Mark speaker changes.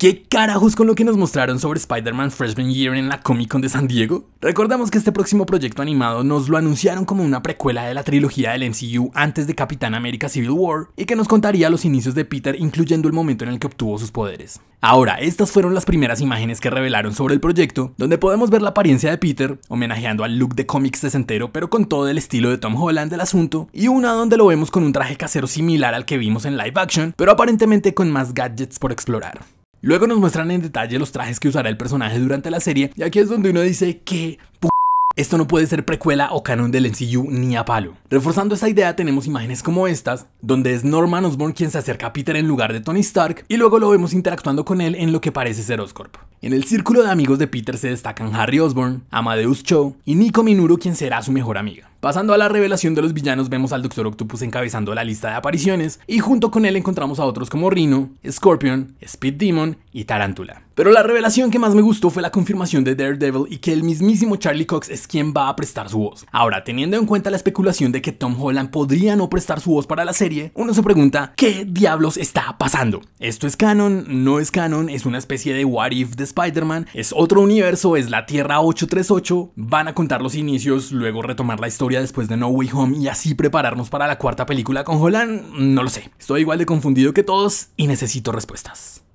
Speaker 1: ¿Qué carajos con lo que nos mostraron sobre Spider-Man Freshman Year en la Comic Con de San Diego? Recordamos que este próximo proyecto animado nos lo anunciaron como una precuela de la trilogía del MCU antes de Capitán América Civil War y que nos contaría los inicios de Peter incluyendo el momento en el que obtuvo sus poderes. Ahora, estas fueron las primeras imágenes que revelaron sobre el proyecto, donde podemos ver la apariencia de Peter, homenajeando al look de cómics sesentero pero con todo el estilo de Tom Holland del asunto, y una donde lo vemos con un traje casero similar al que vimos en live action, pero aparentemente con más gadgets por explorar. Luego nos muestran en detalle los trajes que usará el personaje durante la serie y aquí es donde uno dice que esto no puede ser precuela o canon del MCU ni a palo. Reforzando esta idea tenemos imágenes como estas, donde es Norman Osborn quien se acerca a Peter en lugar de Tony Stark y luego lo vemos interactuando con él en lo que parece ser Oscorp. En el círculo de amigos de Peter se destacan Harry Osborn, Amadeus Cho y Nico Minuro quien será su mejor amiga. Pasando a la revelación de los villanos vemos al Doctor Octopus encabezando la lista de apariciones y junto con él encontramos a otros como Rhino, Scorpion, Speed Demon y Tarantula. Pero la revelación que más me gustó fue la confirmación de Daredevil y que el mismísimo Charlie Cox es quien va a prestar su voz. Ahora, teniendo en cuenta la especulación de que Tom Holland podría no prestar su voz para la serie, uno se pregunta, ¿qué diablos está pasando? ¿Esto es canon? ¿No es canon? ¿Es una especie de what if de Spider-Man? ¿Es otro universo? ¿Es la Tierra 838? ¿Van a contar los inicios, luego retomar la historia después de No Way Home y así prepararnos para la cuarta película con Holland? No lo sé. Estoy igual de confundido que todos y necesito respuestas.